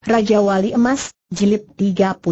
Raja Wali Emas, Jilid 31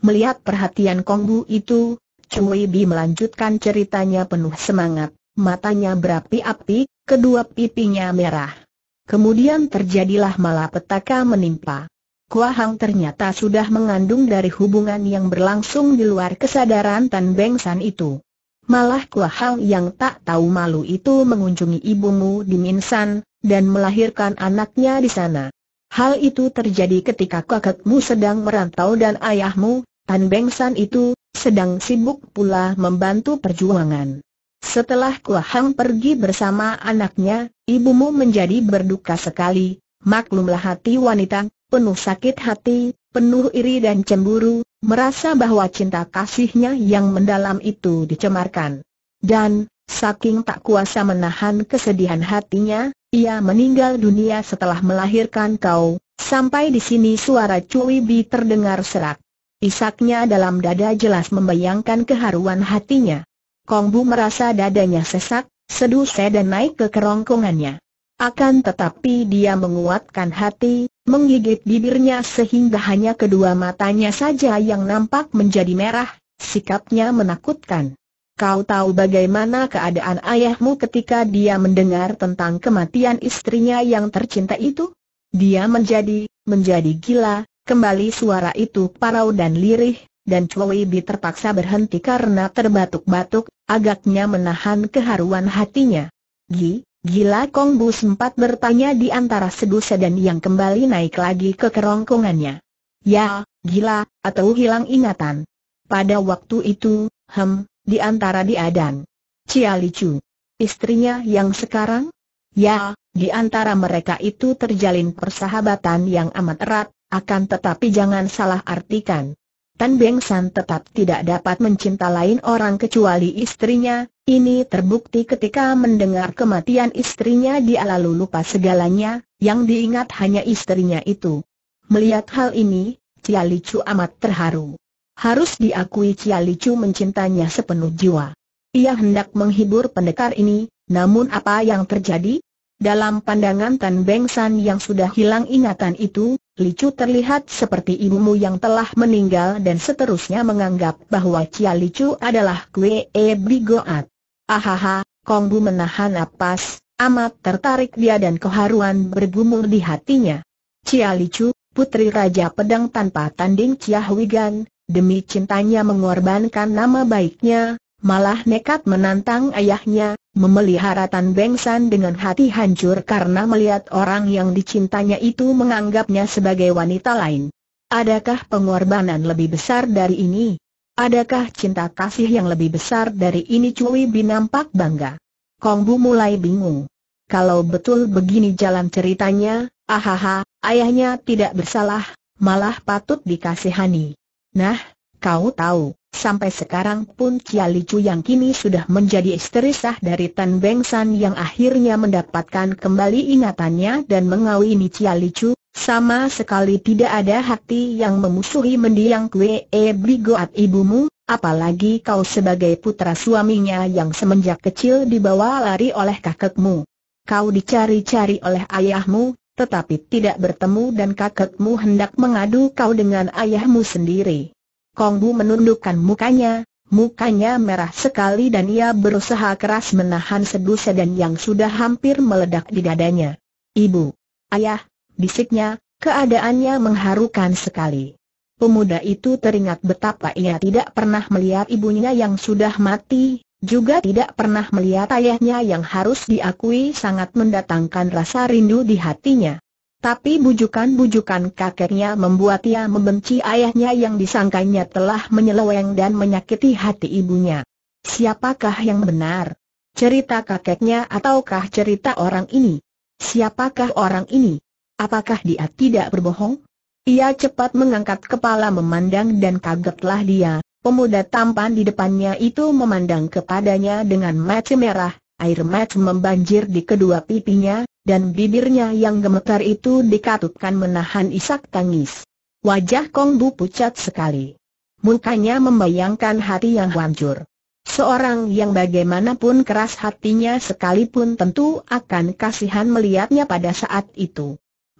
Melihat perhatian Kongbu itu, Cui Bi melanjutkan ceritanya penuh semangat, matanya berapi-api, kedua pipinya merah. Kemudian terjadilah malapetaka menimpa. Kuahang ternyata sudah mengandung dari hubungan yang berlangsung di luar kesadaran Tan Beng San itu. Malah Kuahang yang tak tahu malu itu mengunjungi ibumu di Min San dan melahirkan anaknya di sana. Hal itu terjadi ketika kakakmu sedang merantau dan ayahmu, Tan Beng San itu, sedang sibuk pula membantu perjuangan. Setelah Hang pergi bersama anaknya, ibumu menjadi berduka sekali, maklumlah hati wanita, penuh sakit hati, penuh iri dan cemburu, merasa bahwa cinta kasihnya yang mendalam itu dicemarkan. Dan, Saking tak kuasa menahan kesedihan hatinya, ia meninggal dunia setelah melahirkan kau. Sampai di sini suara Cui Bi terdengar serak. Isaknya dalam dada jelas membayangkan keharuan hatinya. Kong Bu merasa dadanya sesak, seduse dan naik ke kerongkongannya. Akan tetapi dia menguatkan hati, menggigit bibirnya sehingga hanya kedua matanya saja yang nampak menjadi merah, sikapnya menakutkan. Kau tahu bagaimana keadaan ayahmu ketika dia mendengar tentang kematian istrinya yang tercinta itu? Dia menjadi, menjadi gila, kembali suara itu parau dan lirih, dan Chloe Bi terpaksa berhenti karena terbatuk-batuk, agaknya menahan keharuan hatinya. Gi, gila Kong Bu sempat bertanya di antara sedusa dan yang kembali naik lagi ke kerongkongannya. Ya, gila, atau hilang ingatan. Pada waktu itu, hem, di antara dia dan Cia Licu. Istrinya yang sekarang? Ya, di antara mereka itu terjalin persahabatan yang amat erat, akan tetapi jangan salah artikan. Tan Beng San tetap tidak dapat mencinta lain orang kecuali istrinya, ini terbukti ketika mendengar kematian istrinya dia lalu lupa segalanya, yang diingat hanya istrinya itu. Melihat hal ini, Cia Licu amat terharu. Harus diakui Cia Licu mencintainya sepenuh jiwa. Ia hendak menghibur pendekar ini, namun apa yang terjadi? Dalam pandangan Tan Beng San yang sudah hilang ingatan itu, Licu terlihat seperti ibumu yang telah meninggal dan seterusnya menganggap bahwa Cia Licu adalah kue E Bigoat. Ahaha, Kong Bu menahan napas, amat tertarik dia dan keharuan bergumul di hatinya. Cia Licu, putri Raja Pedang tanpa tanding Cia Wigan, demi cintanya mengorbankan nama baiknya, malah nekat menantang ayahnya, memelihara Tan Beng San dengan hati hancur karena melihat orang yang dicintanya itu menganggapnya sebagai wanita lain. Adakah pengorbanan lebih besar dari ini? Adakah cinta kasih yang lebih besar dari ini Cui binampak bangga? Kong Bu mulai bingung. Kalau betul begini jalan ceritanya, ahaha, ayahnya tidak bersalah, malah patut dikasihani. Nah, kau tahu, sampai sekarang pun Cialicu Licu yang kini sudah menjadi istri sah dari Tan Beng San yang akhirnya mendapatkan kembali ingatannya dan mengawini Cialicu, Licu, sama sekali tidak ada hati yang memusuhi mendiang kue E Brigoat ibumu, apalagi kau sebagai putra suaminya yang semenjak kecil dibawa lari oleh kakekmu. Kau dicari-cari oleh ayahmu, tetapi tidak bertemu dan kakekmu hendak mengadu kau dengan ayahmu sendiri. Kongbu menundukkan mukanya, mukanya merah sekali dan ia berusaha keras menahan sedu sedan yang sudah hampir meledak di dadanya. Ibu, ayah, bisiknya, keadaannya mengharukan sekali. Pemuda itu teringat betapa ia tidak pernah melihat ibunya yang sudah mati, juga tidak pernah melihat ayahnya yang harus diakui sangat mendatangkan rasa rindu di hatinya. Tapi bujukan-bujukan kakeknya membuat ia membenci ayahnya yang disangkanya telah menyeleweng dan menyakiti hati ibunya. Siapakah yang benar? Cerita kakeknya ataukah cerita orang ini? Siapakah orang ini? Apakah dia tidak berbohong? Ia cepat mengangkat kepala memandang dan kagetlah dia, Pemuda tampan di depannya itu memandang kepadanya dengan mata merah, air mata membanjir di kedua pipinya, dan bibirnya yang gemetar itu dikatupkan menahan isak tangis. Wajah Kong Bu pucat sekali. Mukanya membayangkan hati yang hancur. Seorang yang bagaimanapun keras hatinya sekalipun tentu akan kasihan melihatnya pada saat itu.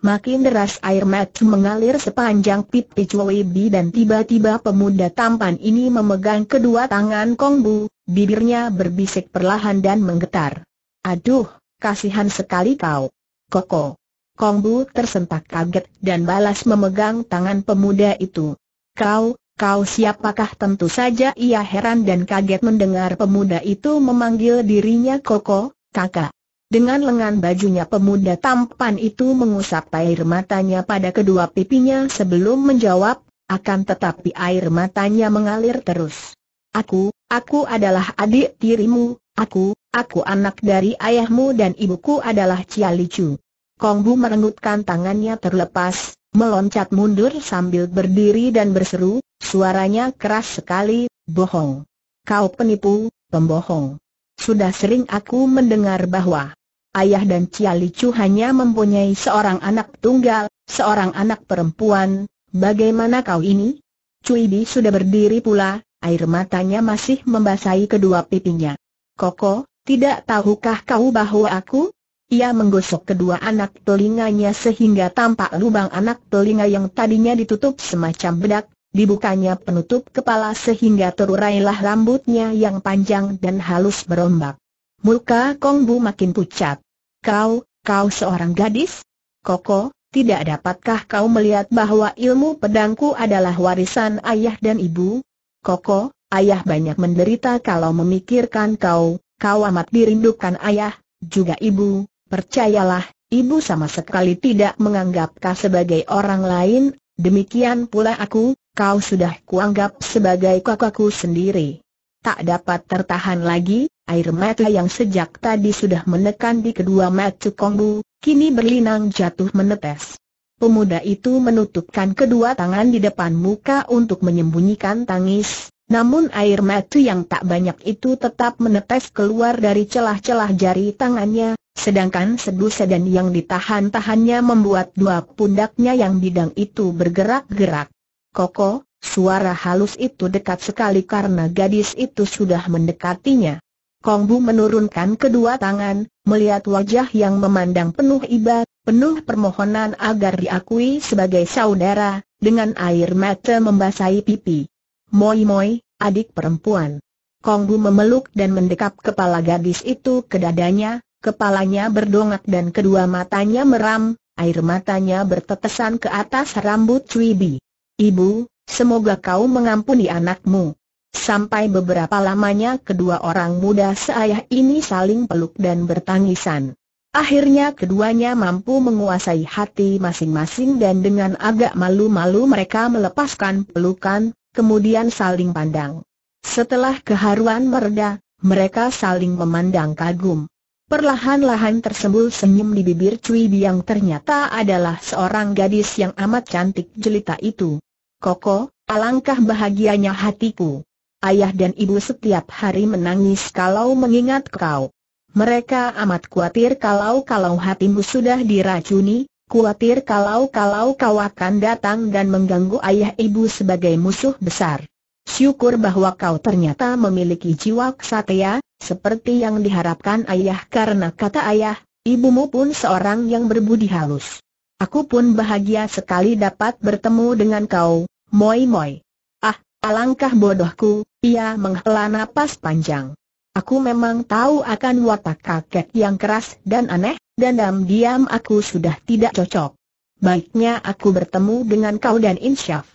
Makin deras air mata mengalir sepanjang pipi Bi dan tiba-tiba pemuda tampan ini memegang kedua tangan Kong Bu, bibirnya berbisik perlahan dan menggetar. Aduh, kasihan sekali kau. Koko. Kong Bu tersentak kaget dan balas memegang tangan pemuda itu. Kau, kau siapakah tentu saja ia heran dan kaget mendengar pemuda itu memanggil dirinya Koko, kakak. Dengan lengan bajunya pemuda tampan itu mengusap air matanya pada kedua pipinya sebelum menjawab, akan tetapi air matanya mengalir terus. Aku, aku adalah adik tirimu, aku, aku anak dari ayahmu dan ibuku adalah Cia Licu. Kongbu merengutkan tangannya terlepas, meloncat mundur sambil berdiri dan berseru, suaranya keras sekali, bohong. Kau penipu, pembohong. Sudah sering aku mendengar bahwa ayah dan Cia Licu hanya mempunyai seorang anak tunggal, seorang anak perempuan, bagaimana kau ini? Cui Bi sudah berdiri pula, air matanya masih membasahi kedua pipinya. Koko, tidak tahukah kau bahwa aku? Ia menggosok kedua anak telinganya sehingga tampak lubang anak telinga yang tadinya ditutup semacam bedak, dibukanya penutup kepala sehingga terurailah rambutnya yang panjang dan halus berombak. Muka Kongbu makin pucat. Kau, kau seorang gadis? Koko, tidak dapatkah kau melihat bahwa ilmu pedangku adalah warisan ayah dan ibu? Koko, ayah banyak menderita kalau memikirkan kau, kau amat dirindukan ayah, juga ibu, percayalah, ibu sama sekali tidak menganggap kau sebagai orang lain, Demikian pula aku, kau sudah kuanggap sebagai kakakku sendiri. Tak dapat tertahan lagi, air mata yang sejak tadi sudah menekan di kedua mata Kongbu, kini berlinang jatuh menetes. Pemuda itu menutupkan kedua tangan di depan muka untuk menyembunyikan tangis, namun air mata yang tak banyak itu tetap menetes keluar dari celah-celah jari tangannya, sedangkan sedu sedan yang ditahan-tahannya membuat dua pundaknya yang bidang itu bergerak-gerak. Koko, suara halus itu dekat sekali karena gadis itu sudah mendekatinya. Kongbu menurunkan kedua tangan, melihat wajah yang memandang penuh iba, penuh permohonan agar diakui sebagai saudara, dengan air mata membasahi pipi. Moi Moi, adik perempuan. Kongbu memeluk dan mendekap kepala gadis itu ke dadanya, kepalanya berdongak dan kedua matanya meram, air matanya bertetesan ke atas rambut Cui Bi. Ibu, semoga kau mengampuni anakmu. Sampai beberapa lamanya kedua orang muda seayah ini saling peluk dan bertangisan. Akhirnya keduanya mampu menguasai hati masing-masing dan dengan agak malu-malu mereka melepaskan pelukan, kemudian saling pandang. Setelah keharuan mereda, mereka saling memandang kagum. Perlahan-lahan tersembul senyum di bibir Cui Biang ternyata adalah seorang gadis yang amat cantik jelita itu. Koko, alangkah bahagianya hatiku. Ayah dan ibu setiap hari menangis kalau mengingat kau. Mereka amat khawatir kalau-kalau hatimu sudah diracuni, Kuatir kalau-kalau kau akan datang dan mengganggu ayah ibu sebagai musuh besar. Syukur bahwa kau ternyata memiliki jiwa kesatria, seperti yang diharapkan ayah karena kata ayah, ibumu pun seorang yang berbudi halus. Aku pun bahagia sekali dapat bertemu dengan kau, moi moi. Ah, alangkah bodohku, ia menghela napas panjang. Aku memang tahu akan watak kakek yang keras dan aneh, diam-diam aku sudah tidak cocok. Baiknya aku bertemu dengan kau dan insyaf.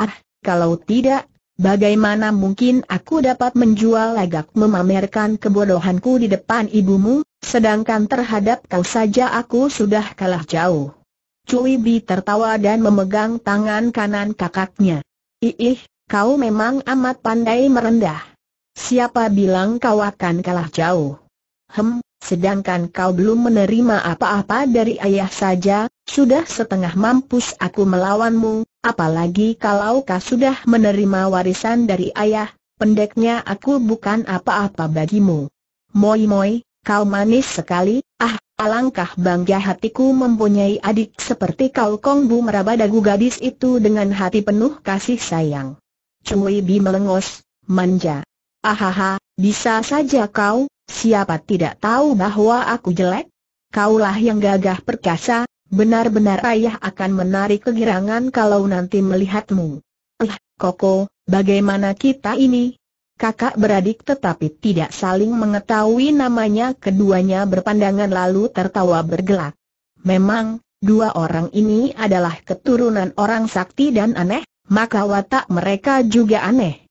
Ah, kalau tidak, bagaimana mungkin aku dapat menjual lagak memamerkan kebodohanku di depan ibumu, sedangkan terhadap kau saja aku sudah kalah jauh. Cui Bi tertawa dan memegang tangan kanan kakaknya. Iih, kau memang amat pandai merendah. Siapa bilang kau akan kalah jauh? Hem, sedangkan kau belum menerima apa-apa dari ayah saja, sudah setengah mampus aku melawanmu, apalagi kalau kau sudah menerima warisan dari ayah, pendeknya aku bukan apa-apa bagimu. Moi moi, kau manis sekali, ah, alangkah bangga hatiku mempunyai adik seperti kau Kongbu meraba dagu gadis itu dengan hati penuh kasih sayang. Cui Bi melengos, manja. Ahaha, bisa saja kau, Siapa tidak tahu bahwa aku jelek? Kaulah yang gagah perkasa, benar-benar ayah akan menarik kegirangan kalau nanti melihatmu. Eh, Koko, bagaimana kita ini? Kakak beradik tetapi tidak saling mengetahui namanya keduanya berpandangan lalu tertawa bergelak. Memang, dua orang ini adalah keturunan orang sakti dan aneh, maka watak mereka juga aneh.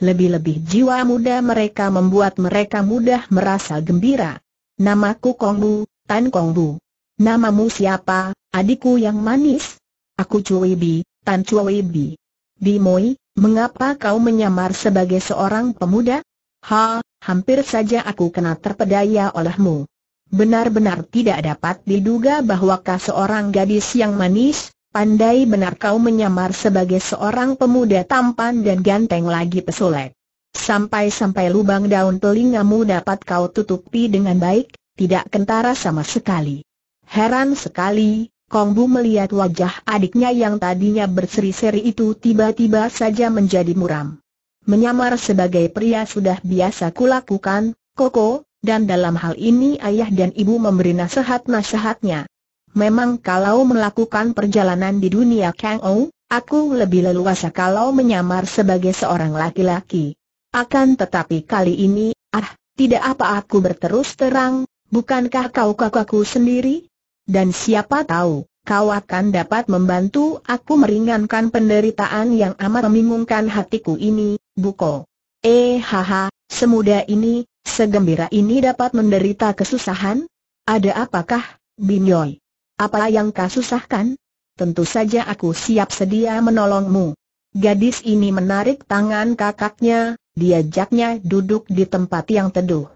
Lebih-lebih jiwa muda mereka membuat mereka mudah merasa gembira. Namaku Kongbu, Tan Kongbu. Namamu siapa, adikku yang manis? Aku Cui Bi, Tan Cui Bi. Bimoi, mengapa kau menyamar sebagai seorang pemuda? Ha, hampir saja aku kena terpedaya olehmu. Benar-benar tidak dapat diduga bahwa kau seorang gadis yang manis, Pandai benar kau menyamar sebagai seorang pemuda tampan dan ganteng lagi pesulek. Sampai-sampai lubang daun telingamu dapat kau tutupi dengan baik, tidak kentara sama sekali. Heran sekali, Kong Bu melihat wajah adiknya yang tadinya berseri-seri itu tiba-tiba saja menjadi muram. Menyamar sebagai pria sudah biasa kulakukan, Koko, dan dalam hal ini ayah dan ibu memberi nasihat-nasihatnya. Memang kalau melakukan perjalanan di dunia Kang Ou, aku lebih leluasa kalau menyamar sebagai seorang laki-laki. Akan tetapi kali ini, ah, tidak apa aku berterus terang, bukankah kau kakakku sendiri? Dan siapa tahu, kau akan dapat membantu aku meringankan penderitaan yang amat membingungkan hatiku ini, Buko. Eh haha, semuda ini, segembira ini dapat menderita kesusahan? Ada apakah, Binyoy? Apa yang kau susahkan? Tentu saja aku siap sedia menolongmu. Gadis ini menarik tangan kakaknya, diajaknya duduk di tempat yang teduh.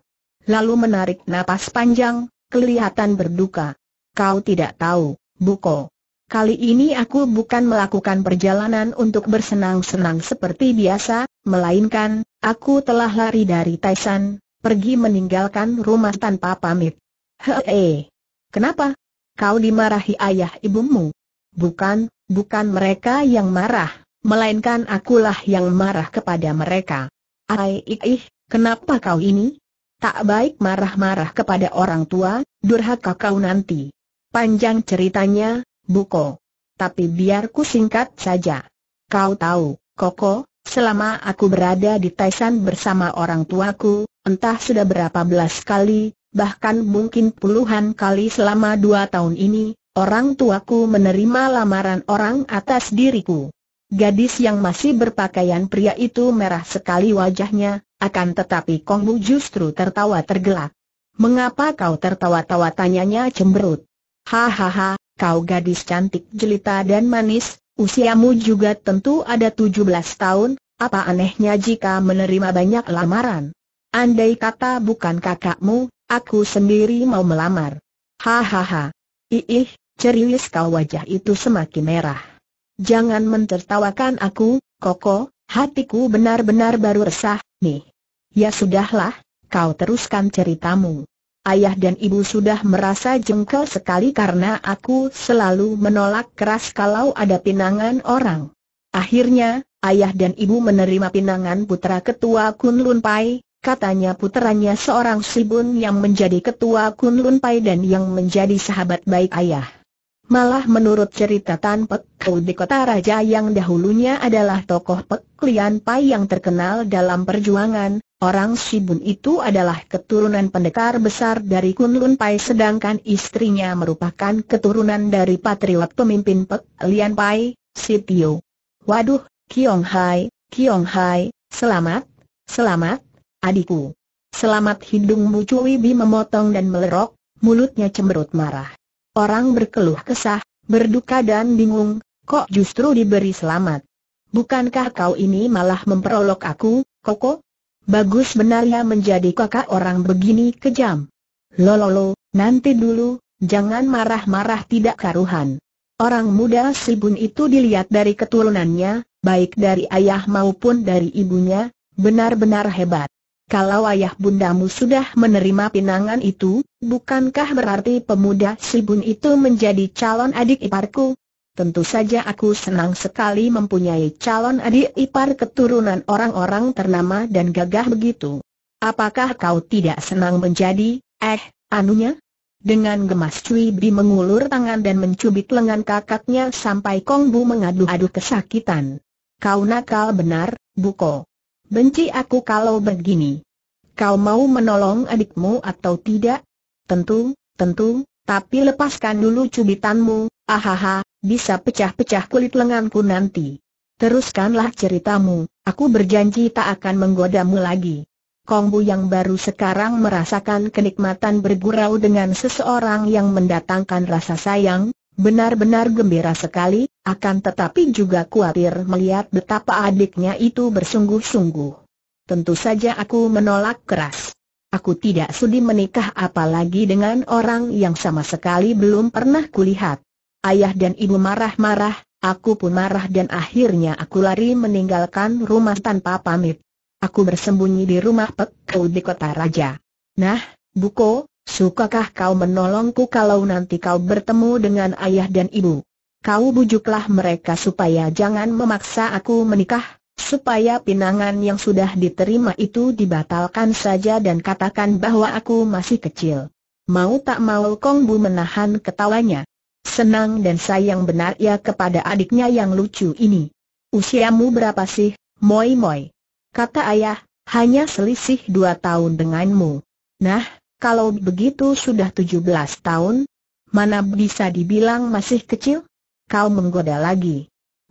Lalu menarik napas panjang, kelihatan berduka. Kau tidak tahu, Buko. Kali ini aku bukan melakukan perjalanan untuk bersenang-senang seperti biasa, melainkan, aku telah lari dari Taisan, pergi meninggalkan rumah tanpa pamit. Hei, kenapa? kau dimarahi ayah ibumu. Bukan, bukan mereka yang marah, melainkan akulah yang marah kepada mereka. Ai kenapa kau ini? Tak baik marah-marah kepada orang tua, durhaka kau nanti. Panjang ceritanya, Buko. Tapi biarku singkat saja. Kau tahu, Koko, selama aku berada di Taisan bersama orang tuaku, entah sudah berapa belas kali, bahkan mungkin puluhan kali selama dua tahun ini, orang tuaku menerima lamaran orang atas diriku. Gadis yang masih berpakaian pria itu merah sekali wajahnya, akan tetapi Kongmu justru tertawa tergelak. Mengapa kau tertawa-tawa tanyanya cemberut? Hahaha, kau gadis cantik jelita dan manis, usiamu juga tentu ada 17 tahun, apa anehnya jika menerima banyak lamaran? Andai kata bukan kakakmu, aku sendiri mau melamar. Hahaha. Iih, cerius kau wajah itu semakin merah. Jangan mentertawakan aku, Koko, hatiku benar-benar baru resah, nih. Ya sudahlah, kau teruskan ceritamu. Ayah dan ibu sudah merasa jengkel sekali karena aku selalu menolak keras kalau ada pinangan orang. Akhirnya, ayah dan ibu menerima pinangan putra ketua Kunlun Pai, katanya puterannya seorang Sibun yang menjadi ketua Kunlun Pai dan yang menjadi sahabat baik ayah. Malah menurut cerita Tan Pek di kota raja yang dahulunya adalah tokoh Pek Lian Pai yang terkenal dalam perjuangan, orang Sibun itu adalah keturunan pendekar besar dari Kunlun Pai sedangkan istrinya merupakan keturunan dari patriot pemimpin Pek Lian Pai, Sitio. Waduh, Kiong Hai, Kiong Hai, selamat, selamat, adikku. Selamat hidungmu Cuibi memotong dan melerok, mulutnya cemberut marah. Orang berkeluh kesah, berduka dan bingung, kok justru diberi selamat. Bukankah kau ini malah memperolok aku, Koko? Bagus benar ya menjadi kakak orang begini kejam. Lololo, nanti dulu, jangan marah-marah tidak karuhan. Orang muda Sibun itu dilihat dari keturunannya, baik dari ayah maupun dari ibunya, benar-benar hebat. Kalau ayah bundamu sudah menerima pinangan itu, bukankah berarti pemuda Sibun itu menjadi calon adik iparku? Tentu saja aku senang sekali mempunyai calon adik ipar keturunan orang-orang ternama dan gagah begitu. Apakah kau tidak senang menjadi, eh, anunya? Dengan gemas Cui Bi mengulur tangan dan mencubit lengan kakaknya sampai Kong Bu mengadu-adu kesakitan. Kau nakal benar, Buko. Benci aku kalau begini. Kau mau menolong adikmu atau tidak? Tentu, tentu, tapi lepaskan dulu cubitanmu, ahaha, bisa pecah-pecah kulit lenganku nanti. Teruskanlah ceritamu, aku berjanji tak akan menggodamu lagi. Kongbu yang baru sekarang merasakan kenikmatan bergurau dengan seseorang yang mendatangkan rasa sayang, Benar-benar gembira sekali, akan tetapi juga khawatir melihat betapa adiknya itu bersungguh-sungguh. Tentu saja aku menolak keras. Aku tidak sudi menikah apalagi dengan orang yang sama sekali belum pernah kulihat. Ayah dan ibu marah-marah, aku pun marah dan akhirnya aku lari meninggalkan rumah tanpa pamit. Aku bersembunyi di rumah Pek di kota raja. Nah, Buko, Sukakah kau menolongku kalau nanti kau bertemu dengan ayah dan ibu? Kau bujuklah mereka supaya jangan memaksa aku menikah, supaya pinangan yang sudah diterima itu dibatalkan saja dan katakan bahwa aku masih kecil. Mau tak mau Kong Bu menahan ketawanya. Senang dan sayang benar ya kepada adiknya yang lucu ini. Usiamu berapa sih, Moi Moi? Kata ayah, hanya selisih dua tahun denganmu. Nah, kalau begitu sudah 17 tahun, mana bisa dibilang masih kecil? Kau menggoda lagi.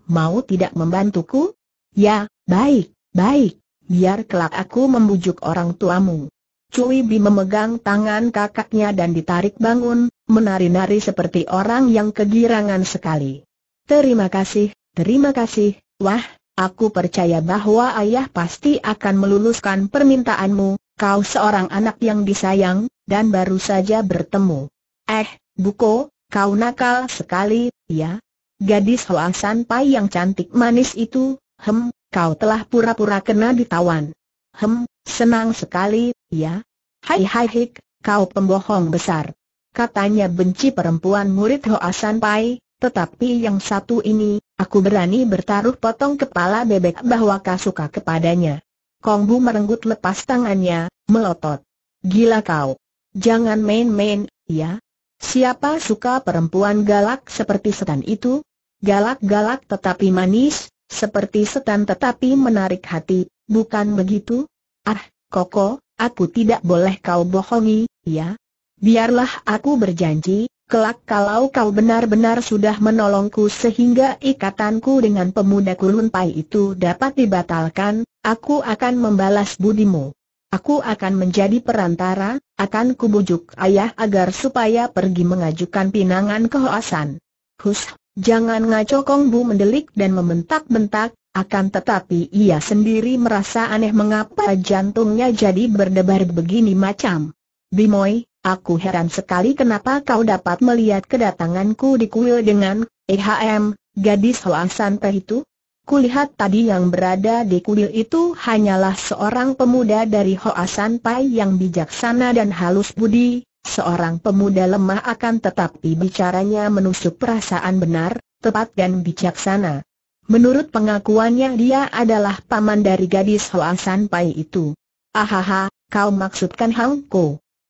Mau tidak membantuku? Ya, baik, baik. Biar kelak aku membujuk orang tuamu. Cui Bi memegang tangan kakaknya dan ditarik bangun, menari-nari seperti orang yang kegirangan sekali. Terima kasih, terima kasih, wah, aku percaya bahwa ayah pasti akan meluluskan permintaanmu, kau seorang anak yang disayang, dan baru saja bertemu. Eh, Buko, kau nakal sekali, ya? Gadis Hoasan Pai yang cantik manis itu, hem, kau telah pura-pura kena ditawan. Hem, senang sekali, ya? Hai hai hik, kau pembohong besar. Katanya benci perempuan murid Hoasan Pai, tetapi yang satu ini, aku berani bertaruh potong kepala bebek bahwa kau suka kepadanya. Kong Bu merenggut lepas tangannya, melotot. Gila kau. Jangan main-main, ya? Siapa suka perempuan galak seperti setan itu? Galak-galak tetapi manis, seperti setan tetapi menarik hati, bukan begitu? Ah, Koko, aku tidak boleh kau bohongi, ya? Biarlah aku berjanji, Kelak kalau kau benar-benar sudah menolongku sehingga ikatanku dengan pemuda Kulunpai itu dapat dibatalkan, aku akan membalas budimu. Aku akan menjadi perantara, akan kubujuk ayah agar supaya pergi mengajukan pinangan ke Hoasan. Hus, jangan ngaco Kong Bu mendelik dan membentak-bentak, akan tetapi ia sendiri merasa aneh mengapa jantungnya jadi berdebar begini macam. Bimoy, aku heran sekali kenapa kau dapat melihat kedatanganku di kuil dengan, ehm, gadis Hoa Sanpe itu? Kulihat tadi yang berada di kuil itu hanyalah seorang pemuda dari Hoa Sanpai yang bijaksana dan halus budi, seorang pemuda lemah akan tetapi bicaranya menusuk perasaan benar, tepat dan bijaksana. Menurut pengakuannya dia adalah paman dari gadis Hoa Sanpai itu. Ahaha, kau maksudkan Hang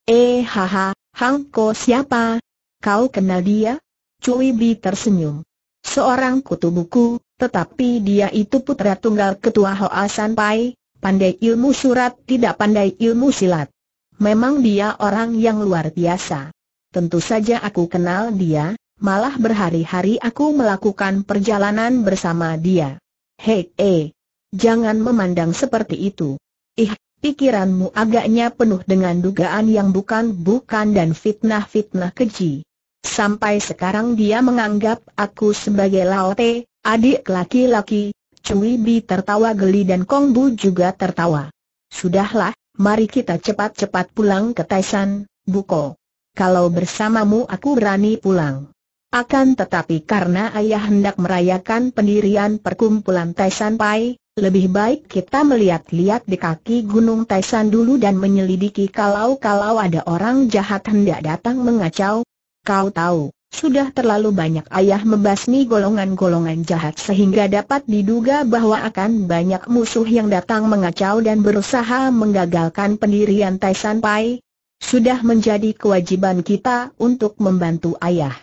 Eh haha, Hang Ko siapa? Kau kenal dia? Cui Bi tersenyum. Seorang kutu buku, tetapi dia itu putra tunggal ketua Hoa San Pai, pandai ilmu surat tidak pandai ilmu silat. Memang dia orang yang luar biasa. Tentu saja aku kenal dia, malah berhari-hari aku melakukan perjalanan bersama dia. Hei, eh, jangan memandang seperti itu. Ih, pikiranmu agaknya penuh dengan dugaan yang bukan-bukan dan fitnah-fitnah keji. Sampai sekarang dia menganggap aku sebagai Laote, adik laki-laki, Cui Bi tertawa geli dan Kong Bu juga tertawa. Sudahlah, mari kita cepat-cepat pulang ke Taisan, Buko. Kalau bersamamu aku berani pulang. Akan tetapi karena ayah hendak merayakan pendirian perkumpulan Taisan Pai, lebih baik kita melihat-lihat di kaki Gunung Taisan dulu dan menyelidiki kalau-kalau ada orang jahat hendak datang mengacau. Kau tahu, sudah terlalu banyak ayah membasmi golongan-golongan jahat sehingga dapat diduga bahwa akan banyak musuh yang datang mengacau dan berusaha menggagalkan pendirian Taisan Pai. Sudah menjadi kewajiban kita untuk membantu ayah.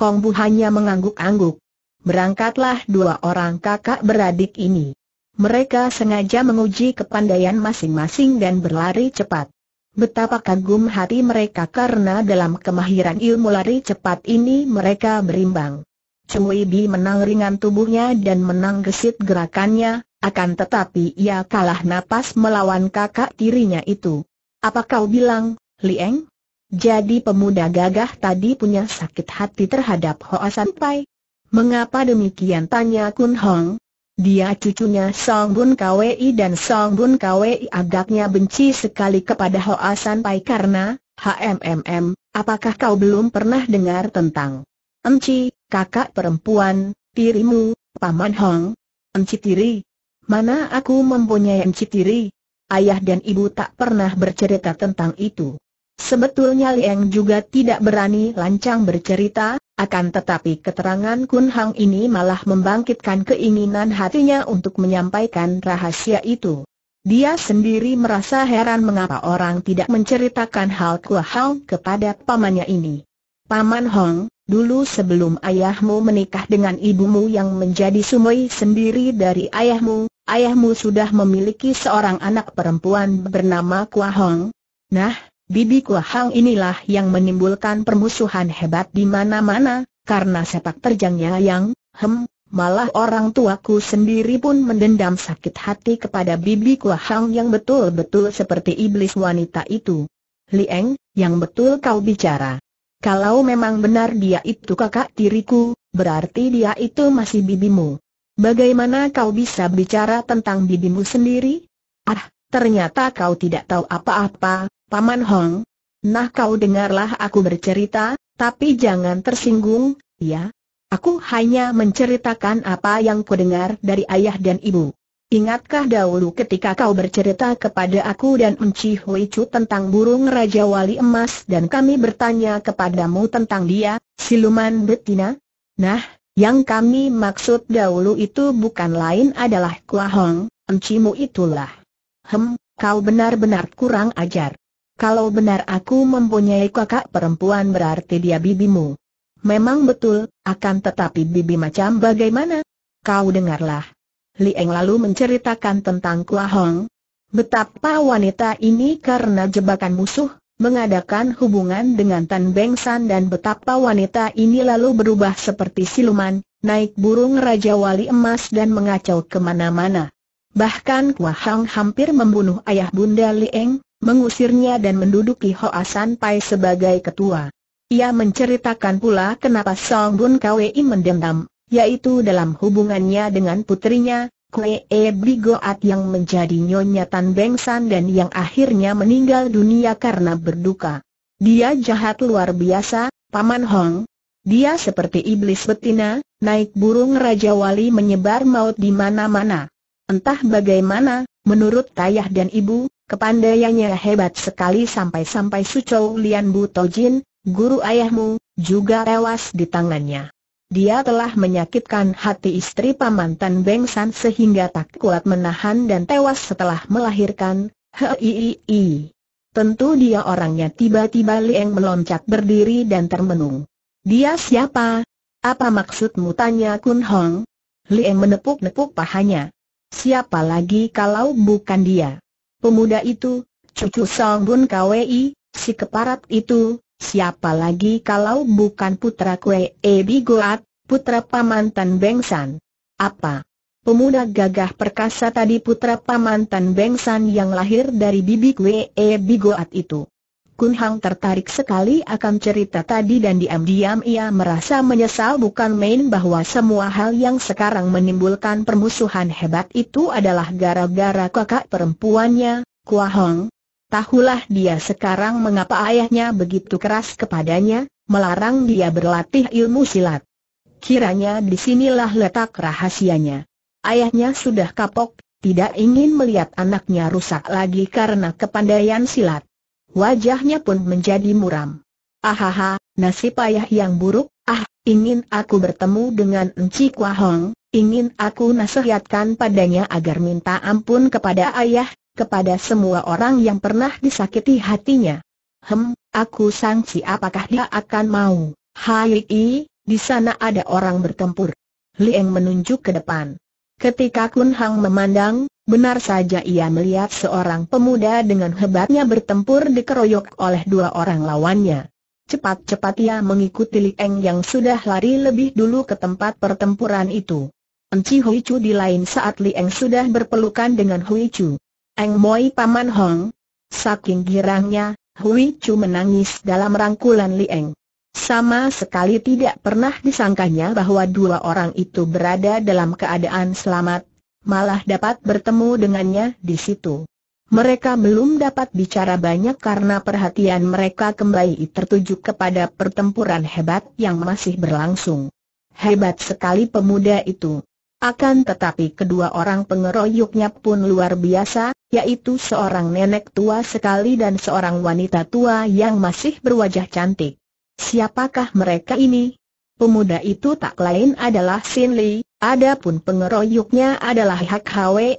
Kong hanya mengangguk-angguk. Berangkatlah dua orang kakak beradik ini. Mereka sengaja menguji kepandaian masing-masing dan berlari cepat. Betapa kagum hati mereka karena dalam kemahiran ilmu lari cepat ini mereka berimbang. Cui Bi menang ringan tubuhnya dan menang gesit gerakannya, akan tetapi ia kalah napas melawan kakak tirinya itu. Apa kau bilang, Lieng? Jadi pemuda gagah tadi punya sakit hati terhadap Hoa Sanpai? Mengapa demikian tanya Kun Hong? Dia cucunya Song Bun Kwei dan Song Bun Kwei agaknya benci sekali kepada Hoa San Pai karena, HMMM, apakah kau belum pernah dengar tentang Enci, kakak perempuan, tirimu, Paman Hong? Enci tiri? Mana aku mempunyai enci tiri? Ayah dan ibu tak pernah bercerita tentang itu. Sebetulnya Liang juga tidak berani lancang bercerita, akan tetapi keterangan Kun Hang ini malah membangkitkan keinginan hatinya untuk menyampaikan rahasia itu. Dia sendiri merasa heran mengapa orang tidak menceritakan hal Kua Hang kepada pamannya ini. Paman Hong, dulu sebelum ayahmu menikah dengan ibumu yang menjadi sumoi sendiri dari ayahmu, ayahmu sudah memiliki seorang anak perempuan bernama Kua Hong. Nah, Bibi Kuahang inilah yang menimbulkan permusuhan hebat di mana-mana, karena sepak terjangnya yang, hem, malah orang tuaku sendiri pun mendendam sakit hati kepada Bibi Kuahang yang betul-betul seperti iblis wanita itu. Lieng, yang betul kau bicara. Kalau memang benar dia itu kakak tiriku, berarti dia itu masih bibimu. Bagaimana kau bisa bicara tentang bibimu sendiri? Ah, ternyata kau tidak tahu apa-apa, Paman Hong. Nah kau dengarlah aku bercerita, tapi jangan tersinggung, ya. Aku hanya menceritakan apa yang kudengar dari ayah dan ibu. Ingatkah dahulu ketika kau bercerita kepada aku dan Enci Hui Chu tentang burung Raja Wali Emas dan kami bertanya kepadamu tentang dia, siluman betina? Nah, yang kami maksud dahulu itu bukan lain adalah Kua Hong, Encimu itulah. Hem, kau benar-benar kurang ajar. Kalau benar aku mempunyai kakak perempuan berarti dia bibimu. Memang betul, akan tetapi bibi macam bagaimana? Kau dengarlah. Lieng lalu menceritakan tentang Kua Hong. Betapa wanita ini karena jebakan musuh, mengadakan hubungan dengan Tan Beng San dan betapa wanita ini lalu berubah seperti siluman, naik burung Raja Wali Emas dan mengacau kemana-mana. Bahkan Kua Hong hampir membunuh ayah Bunda Lieng, mengusirnya dan menduduki Hoa San Pai sebagai ketua. Ia menceritakan pula kenapa Song Bun Kwei mendendam, yaitu dalam hubungannya dengan putrinya, Kwee Bigoat yang menjadi nyonya Tan Beng San dan yang akhirnya meninggal dunia karena berduka. Dia jahat luar biasa, Paman Hong. Dia seperti iblis betina, naik burung Raja Wali menyebar maut di mana-mana. Entah bagaimana, menurut Tayah dan ibu, Kepandaiannya hebat sekali sampai-sampai Sucou Lian Butojin, guru ayahmu, juga tewas di tangannya. Dia telah menyakitkan hati istri paman Tan Beng San sehingga tak kuat menahan dan tewas setelah melahirkan, Hei, Tentu dia orangnya tiba-tiba Liang meloncat berdiri dan termenung. Dia siapa? Apa maksudmu tanya Kun Hong? Liang menepuk-nepuk pahanya. Siapa lagi kalau bukan dia? pemuda itu, cucu Song Bun Kwi, si keparat itu, siapa lagi kalau bukan putra Kwe Ebi Goat, putra Beng San? Apa? Pemuda gagah perkasa tadi putra Paman Tan Beng San yang lahir dari bibi Kwe Ebi Goat itu. Kun Hang tertarik sekali akan cerita tadi dan diam-diam ia merasa menyesal bukan main bahwa semua hal yang sekarang menimbulkan permusuhan hebat itu adalah gara-gara kakak perempuannya, Kua Hong. Tahulah dia sekarang mengapa ayahnya begitu keras kepadanya, melarang dia berlatih ilmu silat. Kiranya disinilah letak rahasianya. Ayahnya sudah kapok, tidak ingin melihat anaknya rusak lagi karena kepandaian silat wajahnya pun menjadi muram. Ahaha, nasib ayah yang buruk, ah, ingin aku bertemu dengan Enci Kwahong, ingin aku nasihatkan padanya agar minta ampun kepada ayah, kepada semua orang yang pernah disakiti hatinya. Hem, aku sangsi apakah dia akan mau? Hai, di sana ada orang bertempur. Lieng menunjuk ke depan. Ketika Kun Hang memandang, Benar saja ia melihat seorang pemuda dengan hebatnya bertempur dikeroyok oleh dua orang lawannya. Cepat-cepat ia mengikuti Li Eng yang sudah lari lebih dulu ke tempat pertempuran itu. Enci Hui Chu di lain saat Li Eng sudah berpelukan dengan Hui Chu. Eng Moi Paman Hong. Saking girangnya, Hui Chu menangis dalam rangkulan Li Eng. Sama sekali tidak pernah disangkanya bahwa dua orang itu berada dalam keadaan selamat, malah dapat bertemu dengannya di situ. Mereka belum dapat bicara banyak karena perhatian mereka kembali tertuju kepada pertempuran hebat yang masih berlangsung. Hebat sekali pemuda itu. Akan tetapi kedua orang pengeroyoknya pun luar biasa, yaitu seorang nenek tua sekali dan seorang wanita tua yang masih berwajah cantik. Siapakah mereka ini? Pemuda itu tak lain adalah Sin Li, adapun pengeroyoknya adalah Hak Hwe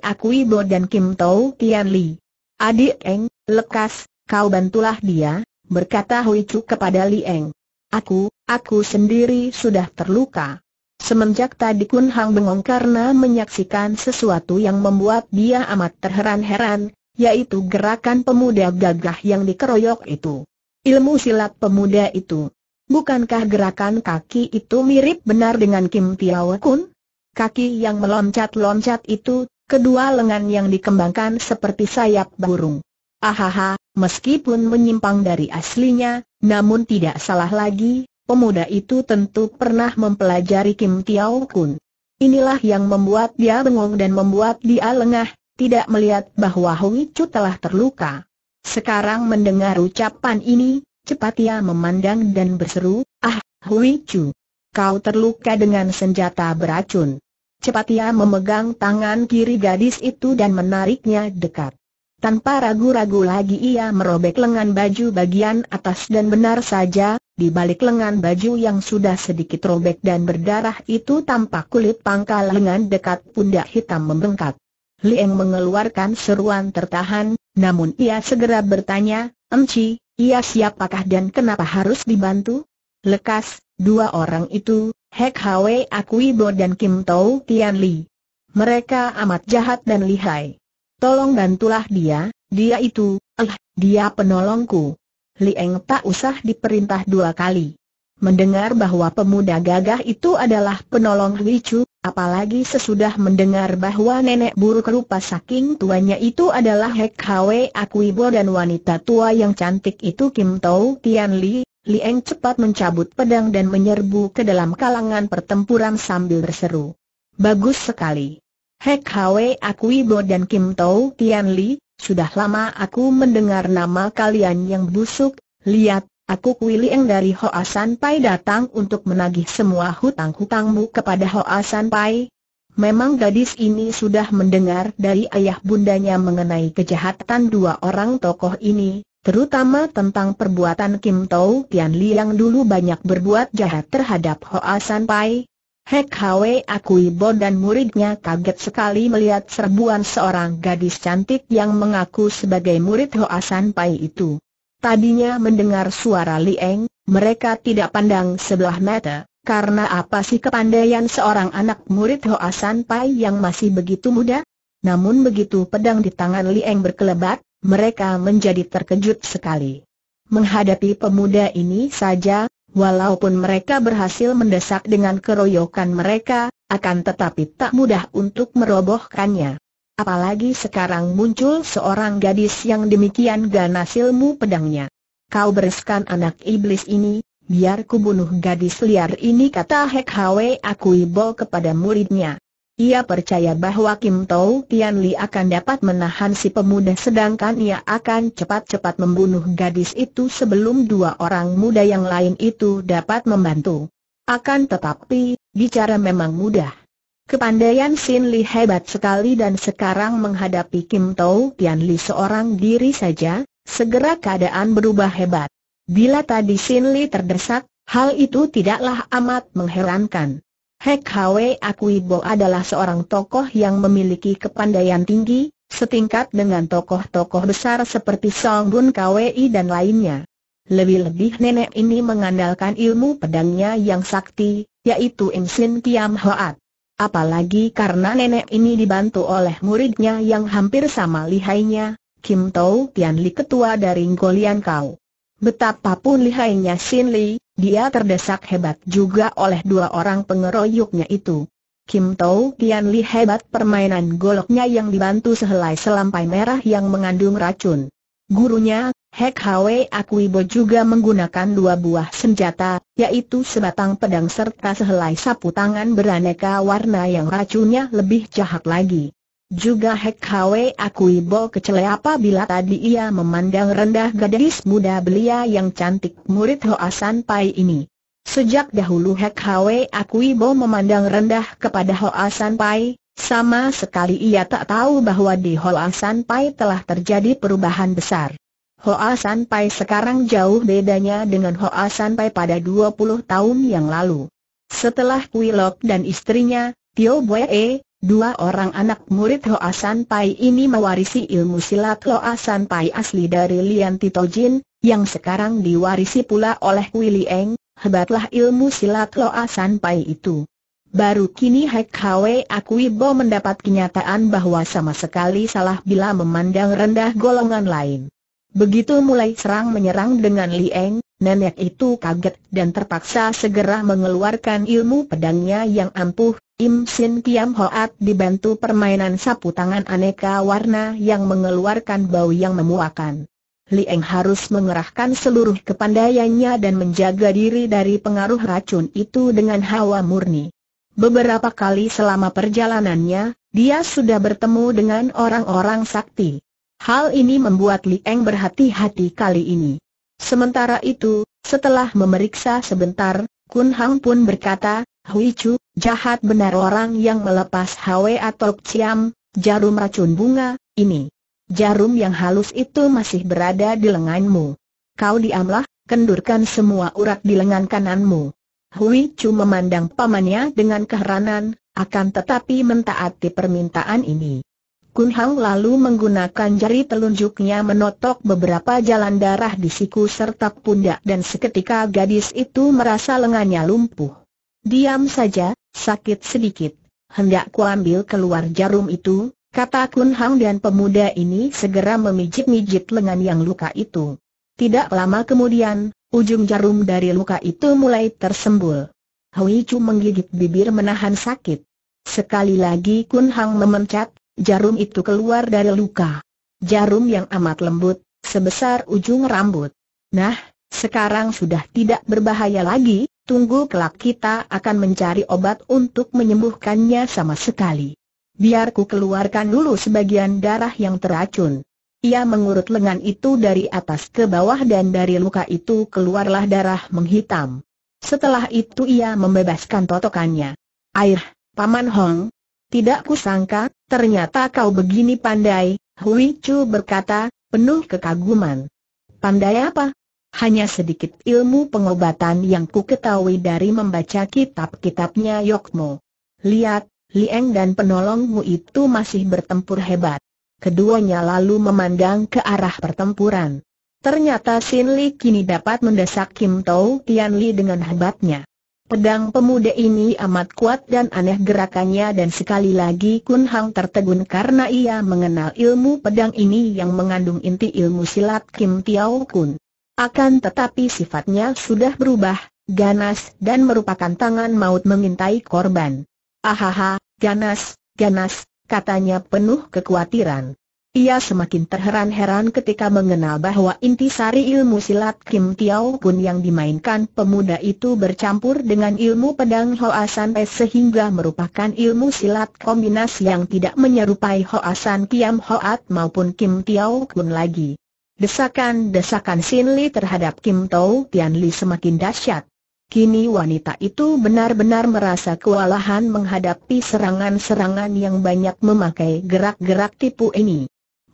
Bo dan Kim Tau Tian Li. Adik Eng, lekas, kau bantulah dia, berkata Hui Chu kepada Li Eng. Aku, aku sendiri sudah terluka. Semenjak tadi Kun Hang bengong karena menyaksikan sesuatu yang membuat dia amat terheran-heran, yaitu gerakan pemuda gagah yang dikeroyok itu. Ilmu silat pemuda itu. Bukankah gerakan kaki itu mirip benar dengan Kim Tiao Kun? Kaki yang meloncat-loncat itu, kedua lengan yang dikembangkan seperti sayap burung. Ahaha, meskipun menyimpang dari aslinya, namun tidak salah lagi, pemuda itu tentu pernah mempelajari Kim Tiao Kun. Inilah yang membuat dia bengong dan membuat dia lengah, tidak melihat bahwa Hong Chu telah terluka. Sekarang mendengar ucapan ini, Cepat ia memandang dan berseru, ah, Hui Chu. Kau terluka dengan senjata beracun. Cepat ia memegang tangan kiri gadis itu dan menariknya dekat. Tanpa ragu-ragu lagi ia merobek lengan baju bagian atas dan benar saja, di balik lengan baju yang sudah sedikit robek dan berdarah itu tampak kulit pangkal lengan dekat pundak hitam membengkak. Lieng mengeluarkan seruan tertahan, namun ia segera bertanya, Emci, ia siapakah dan kenapa harus dibantu? Lekas, dua orang itu, Hek Hwe Akuibo dan Kim Tau Tian Li. Mereka amat jahat dan lihai. Tolong bantulah dia, dia itu, eh, dia penolongku. Li Eng tak usah diperintah dua kali. Mendengar bahwa pemuda gagah itu adalah penolong Hui Chu, apalagi sesudah mendengar bahwa nenek buruk rupa saking tuanya itu adalah Hek Hwe Akuibo dan wanita tua yang cantik itu Kim Tau Tian Li, Lieng cepat mencabut pedang dan menyerbu ke dalam kalangan pertempuran sambil berseru. Bagus sekali. Hek Hwe Akuibo dan Kim Tau Tian Li, sudah lama aku mendengar nama kalian yang busuk, lihat, Aku Kui yang dari Hoa San Pai datang untuk menagih semua hutang-hutangmu kepada Hoa San Pai. Memang gadis ini sudah mendengar dari ayah bundanya mengenai kejahatan dua orang tokoh ini, terutama tentang perbuatan Kim Tau Tian Liang dulu banyak berbuat jahat terhadap Hoa San Pai. Hek Hwe Ibo dan muridnya kaget sekali melihat serbuan seorang gadis cantik yang mengaku sebagai murid Hoa San Pai itu. Tadinya mendengar suara Lieng, mereka tidak pandang sebelah mata, karena apa sih kepandaian seorang anak murid Hoa San Pai yang masih begitu muda? Namun begitu pedang di tangan Lieng berkelebat, mereka menjadi terkejut sekali. Menghadapi pemuda ini saja, walaupun mereka berhasil mendesak dengan keroyokan mereka, akan tetapi tak mudah untuk merobohkannya. Apalagi sekarang muncul seorang gadis yang demikian ganas ilmu pedangnya. Kau bereskan anak iblis ini, biar ku bunuh gadis liar ini kata Hek Hwe Akui bol kepada muridnya. Ia percaya bahwa Kim Tau Tian Li akan dapat menahan si pemuda sedangkan ia akan cepat-cepat membunuh gadis itu sebelum dua orang muda yang lain itu dapat membantu. Akan tetapi, bicara memang mudah. Kepandaian Sin Li hebat sekali dan sekarang menghadapi Kim Tau Tian Li seorang diri saja, segera keadaan berubah hebat. Bila tadi Sin Li terdesak, hal itu tidaklah amat mengherankan. Hek Hwe Akuibo adalah seorang tokoh yang memiliki kepandaian tinggi, setingkat dengan tokoh-tokoh besar seperti Song Bun Kwei dan lainnya. Lebih-lebih nenek ini mengandalkan ilmu pedangnya yang sakti, yaitu Sin Kiam Hoat. Apalagi karena nenek ini dibantu oleh muridnya yang hampir sama lihainya, Kim Tau Tian Li ketua dari Ngolian Kau. Betapapun lihainya Sin Li, dia terdesak hebat juga oleh dua orang pengeroyoknya itu. Kim Tau Tian Li hebat permainan goloknya yang dibantu sehelai selampai merah yang mengandung racun. Gurunya, Hek Hwe Akuibo juga menggunakan dua buah senjata, yaitu sebatang pedang serta sehelai sapu tangan beraneka warna yang racunnya lebih jahat lagi. Juga Hek Hwe Akuibo kecele apabila tadi ia memandang rendah gadis muda belia yang cantik murid Hoasan Pai ini. Sejak dahulu Hek Hwe Akuibo memandang rendah kepada Hoasan Pai, sama sekali ia tak tahu bahwa di Hoasan Pai telah terjadi perubahan besar. Hoa San Pai sekarang jauh bedanya dengan Hoa San Pai pada 20 tahun yang lalu. Setelah Kui Lok dan istrinya, Tio Boe, dua orang anak murid Hoa San Pai ini mewarisi ilmu silat Hoa San Pai asli dari Lian Tito Jin, yang sekarang diwarisi pula oleh Kui Lieng, hebatlah ilmu silat Hoa San Pai itu. Baru kini Hek Hwe Akuibo mendapat kenyataan bahwa sama sekali salah bila memandang rendah golongan lain. Begitu mulai serang menyerang dengan Lieng, nenek itu kaget dan terpaksa segera mengeluarkan ilmu pedangnya yang ampuh. Im Sin Kiam Hoat dibantu permainan sapu tangan aneka warna yang mengeluarkan bau yang memuakan. Lieng harus mengerahkan seluruh kepandaiannya dan menjaga diri dari pengaruh racun itu dengan hawa murni. Beberapa kali selama perjalanannya, dia sudah bertemu dengan orang-orang sakti. Hal ini membuat Li Eng berhati-hati kali ini. Sementara itu, setelah memeriksa sebentar, Kun Hang pun berkata, Hui Chu, jahat benar orang yang melepas Hwe atau Ciam, jarum racun bunga, ini. Jarum yang halus itu masih berada di lenganmu. Kau diamlah, kendurkan semua urat di lengan kananmu. Hui Chu memandang pamannya dengan keheranan, akan tetapi mentaati permintaan ini. Kun Hang lalu menggunakan jari telunjuknya menotok beberapa jalan darah di siku serta pundak dan seketika gadis itu merasa lengannya lumpuh. Diam saja, sakit sedikit. Hendak kuambil keluar jarum itu, kata Kun Hang dan pemuda ini segera memijit-mijit lengan yang luka itu. Tidak lama kemudian, ujung jarum dari luka itu mulai tersembul. Hui Chu menggigit bibir menahan sakit. Sekali lagi Kun Hang memencet, jarum itu keluar dari luka. Jarum yang amat lembut, sebesar ujung rambut. Nah, sekarang sudah tidak berbahaya lagi, tunggu kelak kita akan mencari obat untuk menyembuhkannya sama sekali. Biar ku keluarkan dulu sebagian darah yang teracun. Ia mengurut lengan itu dari atas ke bawah dan dari luka itu keluarlah darah menghitam. Setelah itu ia membebaskan totokannya. Air, Paman Hong, tidak kusangka, ternyata kau begini pandai, Hui Chu berkata, penuh kekaguman. Pandai apa? Hanya sedikit ilmu pengobatan yang ku ketahui dari membaca kitab-kitabnya Yokmo. Lihat, Lieng dan penolongmu itu masih bertempur hebat. Keduanya lalu memandang ke arah pertempuran. Ternyata Sin Li kini dapat mendesak Kim Tou Tian Li dengan hebatnya. Pedang pemuda ini amat kuat dan aneh gerakannya dan sekali lagi Kun Hang tertegun karena ia mengenal ilmu pedang ini yang mengandung inti ilmu silat Kim Tiao Kun. Akan tetapi sifatnya sudah berubah, ganas dan merupakan tangan maut mengintai korban. Ahaha, ganas, ganas, katanya penuh kekhawatiran. Ia semakin terheran-heran ketika mengenal bahwa inti sari ilmu silat Kim Tiao Kun yang dimainkan pemuda itu bercampur dengan ilmu pedang Hoa San sehingga merupakan ilmu silat kombinasi yang tidak menyerupai Hoa San Kiam Hoat maupun Kim Tiao Kun lagi. Desakan-desakan Sin Li terhadap Kim Tao Tian Li semakin dahsyat. Kini wanita itu benar-benar merasa kewalahan menghadapi serangan-serangan yang banyak memakai gerak-gerak tipu ini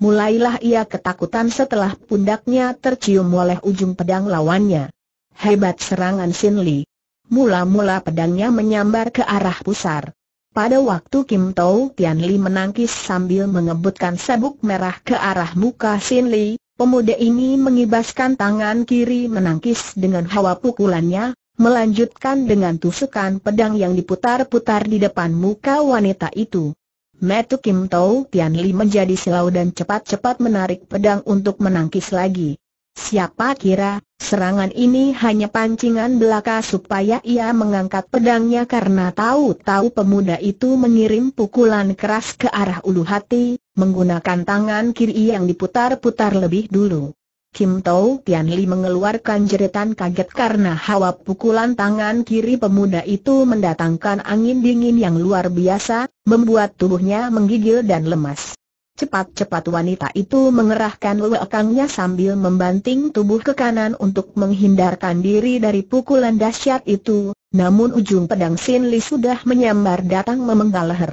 mulailah ia ketakutan setelah pundaknya tercium oleh ujung pedang lawannya. Hebat serangan Sin Li. Mula-mula pedangnya menyambar ke arah pusar. Pada waktu Kim Tau Tian Li menangkis sambil mengebutkan sabuk merah ke arah muka Sin Li, pemuda ini mengibaskan tangan kiri menangkis dengan hawa pukulannya, melanjutkan dengan tusukan pedang yang diputar-putar di depan muka wanita itu. Metu Kim Tau Tian Li menjadi silau dan cepat-cepat menarik pedang untuk menangkis lagi. Siapa kira, serangan ini hanya pancingan belaka supaya ia mengangkat pedangnya karena tahu-tahu pemuda itu mengirim pukulan keras ke arah ulu hati, menggunakan tangan kiri yang diputar-putar lebih dulu. Kim Tau Tian Li mengeluarkan jeritan kaget karena hawa pukulan tangan kiri pemuda itu mendatangkan angin dingin yang luar biasa, membuat tubuhnya menggigil dan lemas. Cepat-cepat wanita itu mengerahkan lewekangnya sambil membanting tubuh ke kanan untuk menghindarkan diri dari pukulan dahsyat itu, namun ujung pedang Sin Li sudah menyambar datang memenggal leher.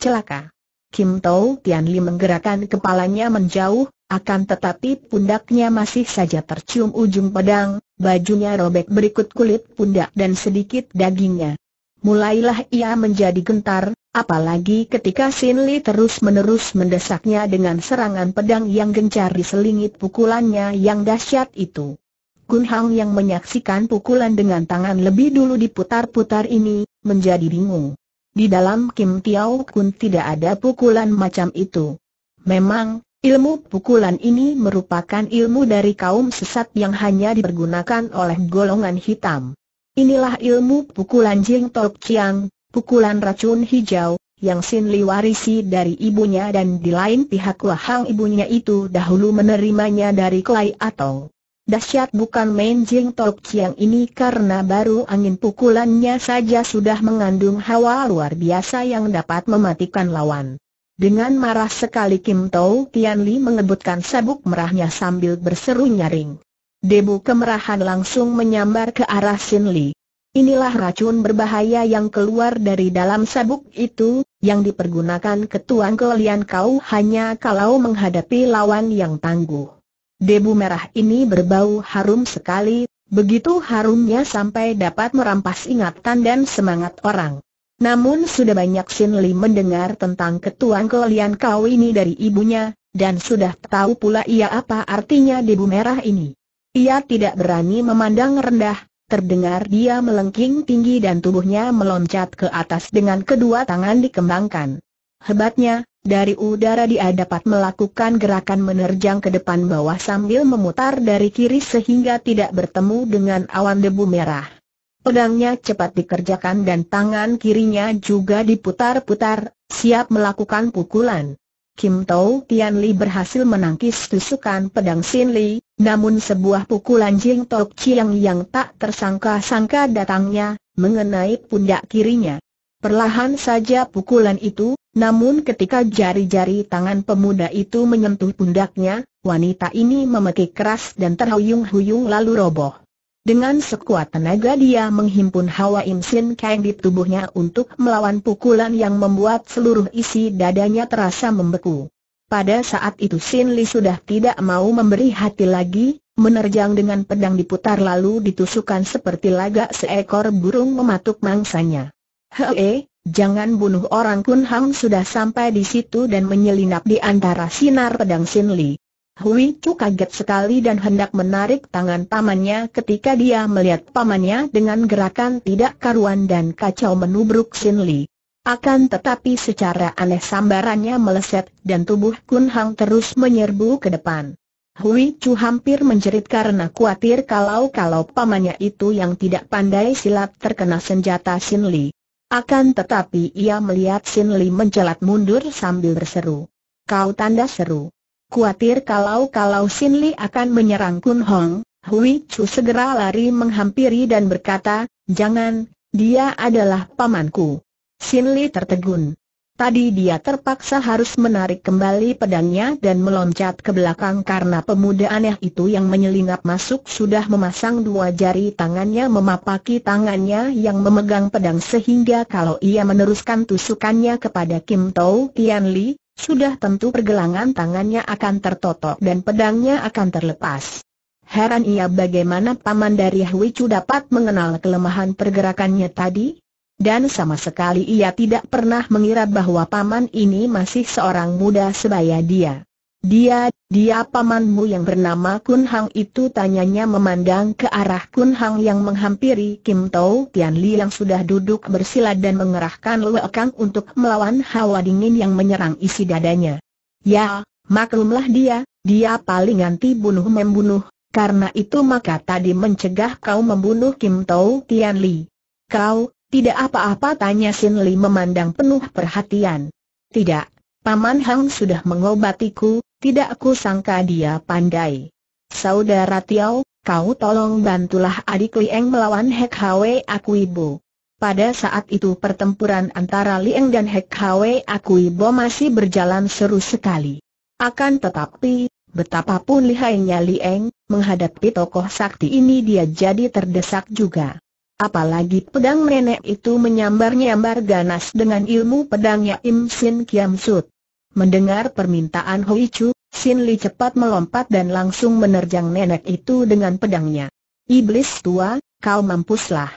Celaka! Kim Tau Tian Li menggerakkan kepalanya menjauh, akan tetapi pundaknya masih saja tercium ujung pedang, bajunya robek berikut kulit pundak dan sedikit dagingnya. Mulailah ia menjadi gentar, apalagi ketika Sin Li terus-menerus mendesaknya dengan serangan pedang yang gencar diselingi pukulannya yang dahsyat itu. Gun Hang yang menyaksikan pukulan dengan tangan lebih dulu diputar-putar ini, menjadi bingung. Di dalam Kim Tiao Kun tidak ada pukulan macam itu. Memang, Ilmu pukulan ini merupakan ilmu dari kaum sesat yang hanya dipergunakan oleh golongan hitam. Inilah ilmu pukulan Jing Tok Chiang, pukulan racun hijau, yang Sin Li warisi dari ibunya dan di lain pihak Hang ibunya itu dahulu menerimanya dari Klai Atong. Dahsyat bukan main Jing Tok Chiang ini karena baru angin pukulannya saja sudah mengandung hawa luar biasa yang dapat mematikan lawan. Dengan marah sekali Kim Tau Tian Li mengebutkan sabuk merahnya sambil berseru nyaring. Debu kemerahan langsung menyambar ke arah Sin Li. Inilah racun berbahaya yang keluar dari dalam sabuk itu, yang dipergunakan ketuan kelian kau hanya kalau menghadapi lawan yang tangguh. Debu merah ini berbau harum sekali, begitu harumnya sampai dapat merampas ingatan dan semangat orang. Namun sudah banyak Sin Li mendengar tentang ketuan kelian kau ini dari ibunya, dan sudah tahu pula ia apa artinya debu merah ini. Ia tidak berani memandang rendah, terdengar dia melengking tinggi dan tubuhnya meloncat ke atas dengan kedua tangan dikembangkan. Hebatnya, dari udara dia dapat melakukan gerakan menerjang ke depan bawah sambil memutar dari kiri sehingga tidak bertemu dengan awan debu merah. Pedangnya cepat dikerjakan dan tangan kirinya juga diputar-putar, siap melakukan pukulan. Kim Tau Tian Li berhasil menangkis tusukan pedang Sin Li, namun sebuah pukulan Jing Tok Chiang yang tak tersangka-sangka datangnya, mengenai pundak kirinya. Perlahan saja pukulan itu, namun ketika jari-jari tangan pemuda itu menyentuh pundaknya, wanita ini memekik keras dan terhuyung-huyung lalu roboh. Dengan sekuat tenaga dia menghimpun hawa imsin kain di tubuhnya untuk melawan pukulan yang membuat seluruh isi dadanya terasa membeku. Pada saat itu Sin Li sudah tidak mau memberi hati lagi, menerjang dengan pedang diputar lalu ditusukkan seperti lagak seekor burung mematuk mangsanya. Hee, eh, jangan bunuh orang Kun Hang sudah sampai di situ dan menyelinap di antara sinar pedang Sin Li. Hui Chu kaget sekali dan hendak menarik tangan pamannya ketika dia melihat pamannya dengan gerakan tidak karuan dan kacau menubruk Sin Li. Akan tetapi secara aneh sambarannya meleset dan tubuh Kun Hang terus menyerbu ke depan. Hui Chu hampir menjerit karena khawatir kalau-kalau pamannya itu yang tidak pandai silat terkena senjata Sin Li. Akan tetapi ia melihat Sin Li mencelat mundur sambil berseru. Kau tanda seru. Kuatir kalau-kalau Sin Li akan menyerang Kun Hong, Hui Chu segera lari menghampiri dan berkata, jangan, dia adalah pamanku. Sin Li tertegun. Tadi dia terpaksa harus menarik kembali pedangnya dan meloncat ke belakang karena pemuda aneh itu yang menyelinap masuk sudah memasang dua jari tangannya memapaki tangannya yang memegang pedang sehingga kalau ia meneruskan tusukannya kepada Kim Tau Tian Li, sudah tentu pergelangan tangannya akan tertotok dan pedangnya akan terlepas. Heran ia bagaimana paman dari Hui Chu dapat mengenal kelemahan pergerakannya tadi? Dan sama sekali ia tidak pernah mengira bahwa paman ini masih seorang muda sebaya dia. Dia, dia pamanmu yang bernama Kun Hang itu tanyanya memandang ke arah Kun Hang yang menghampiri Kim Tau Tian Li yang sudah duduk bersila dan mengerahkan luekang untuk melawan hawa dingin yang menyerang isi dadanya. Ya, maklumlah dia, dia paling anti bunuh-membunuh, karena itu maka tadi mencegah kau membunuh Kim Tau Tian Li. Kau, tidak apa-apa tanya Sin Li memandang penuh perhatian. Tidak, Paman Hang sudah mengobatiku, tidak aku sangka dia pandai. Saudara Tiao, kau tolong bantulah adik Lieng melawan Hek Hwe aku ibu. Pada saat itu pertempuran antara Lieng dan Hek Hwe aku ibu masih berjalan seru sekali. Akan tetapi, betapapun lihainya Lieng, menghadapi tokoh sakti ini dia jadi terdesak juga. Apalagi pedang nenek itu menyambar-nyambar ganas dengan ilmu pedangnya Im Sin Kiam Sut. Mendengar permintaan Hui Chu, Sin Li cepat melompat dan langsung menerjang nenek itu dengan pedangnya. Iblis tua, kau mampuslah.